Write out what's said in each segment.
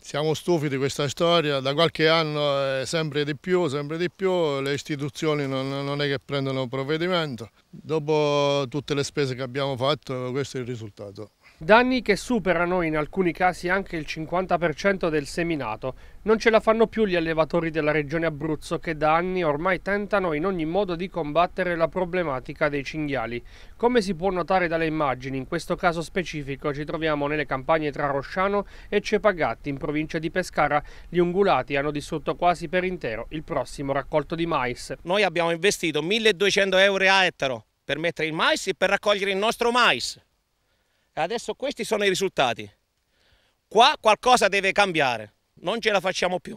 Siamo stufi di questa storia, da qualche anno è sempre di più, sempre di più, le istituzioni non, non è che prendono provvedimento. Dopo tutte le spese che abbiamo fatto questo è il risultato. Danni che superano in alcuni casi anche il 50% del seminato. Non ce la fanno più gli allevatori della regione Abruzzo che da anni ormai tentano in ogni modo di combattere la problematica dei cinghiali. Come si può notare dalle immagini, in questo caso specifico ci troviamo nelle campagne tra Rosciano e Cepagatti in provincia di Pescara. Gli ungulati hanno distrutto quasi per intero il prossimo raccolto di mais. Noi abbiamo investito 1200 euro a ettaro per mettere il mais e per raccogliere il nostro mais adesso questi sono i risultati. Qua qualcosa deve cambiare, non ce la facciamo più.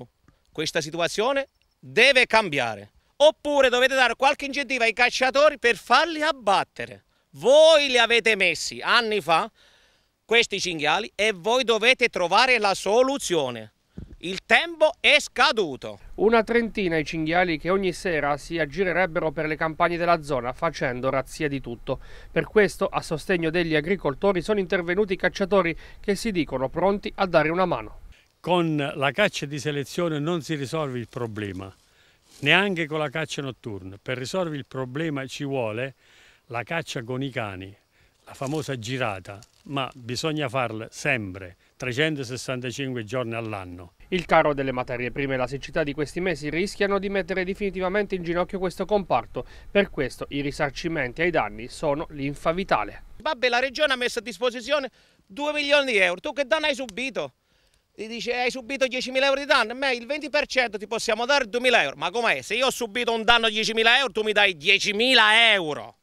Questa situazione deve cambiare. Oppure dovete dare qualche incentivo ai cacciatori per farli abbattere. Voi li avete messi anni fa, questi cinghiali, e voi dovete trovare la soluzione. Il tempo è scaduto. Una trentina i cinghiali che ogni sera si aggirerebbero per le campagne della zona facendo razzia di tutto. Per questo, a sostegno degli agricoltori, sono intervenuti i cacciatori che si dicono pronti a dare una mano. Con la caccia di selezione non si risolve il problema, neanche con la caccia notturna. Per risolvere il problema ci vuole la caccia con i cani, la famosa girata, ma bisogna farla sempre, 365 giorni all'anno. Il caro delle materie prime e la siccità di questi mesi rischiano di mettere definitivamente in ginocchio questo comparto, per questo i risarcimenti ai danni sono l'infa vitale. Vabbè, la regione ha messo a disposizione 2 milioni di euro, tu che danno hai subito? Ti dice hai subito 10.000 euro di danno, ma il 20% ti possiamo dare 2.000 euro, ma com'è? Se io ho subito un danno di 10.000 euro tu mi dai 10.000 euro.